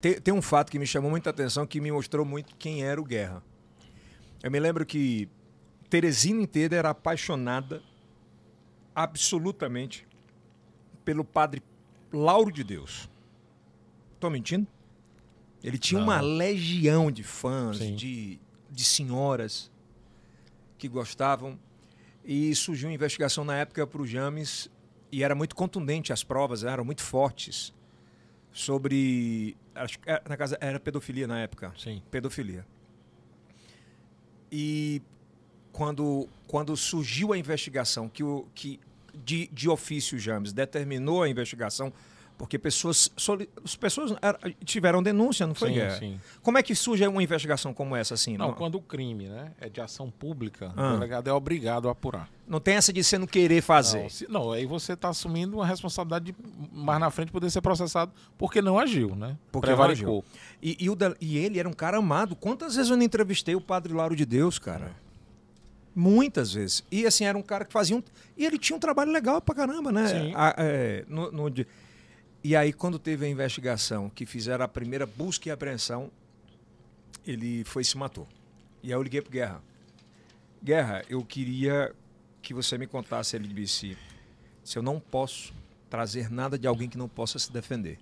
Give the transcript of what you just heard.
Tem, tem, um fato que me chamou muita atenção, que me mostrou muito quem era o Guerra. Eu me lembro que Teresina inteira era apaixonada absolutamente pelo padre Lauro de Deus. Estou mentindo? Ele tinha Não. uma legião de fãs, de, de senhoras que gostavam. E surgiu uma investigação na época para o James e era muito contundente as provas, eram muito fortes sobre. Acho que é, na casa era pedofilia na época. Sim. Pedofilia. E quando, quando surgiu a investigação, que, o, que de, de ofício James determinou a investigação porque pessoas, soli... pessoas tiveram denúncia, não foi? Sim, é. sim. Como é que surge uma investigação como essa assim? Não, não? quando o crime né, é de ação pública, ah. o delegado é obrigado a apurar. Não tem essa de você não querer fazer. Não, se, não aí você está assumindo uma responsabilidade de mais na frente poder ser processado porque não agiu, né? Porque Prevaricou. E, e, o, e ele era um cara amado. Quantas vezes eu não entrevistei o Padre Lauro de Deus, cara? É. Muitas vezes. E assim, era um cara que fazia um. E ele tinha um trabalho legal pra caramba, né? Sim. A, é, no, no e aí, quando teve a investigação, que fizeram a primeira busca e apreensão, ele foi e se matou. E aí eu liguei para Guerra. Guerra, eu queria que você me contasse, ele disse, se eu não posso trazer nada de alguém que não possa se defender.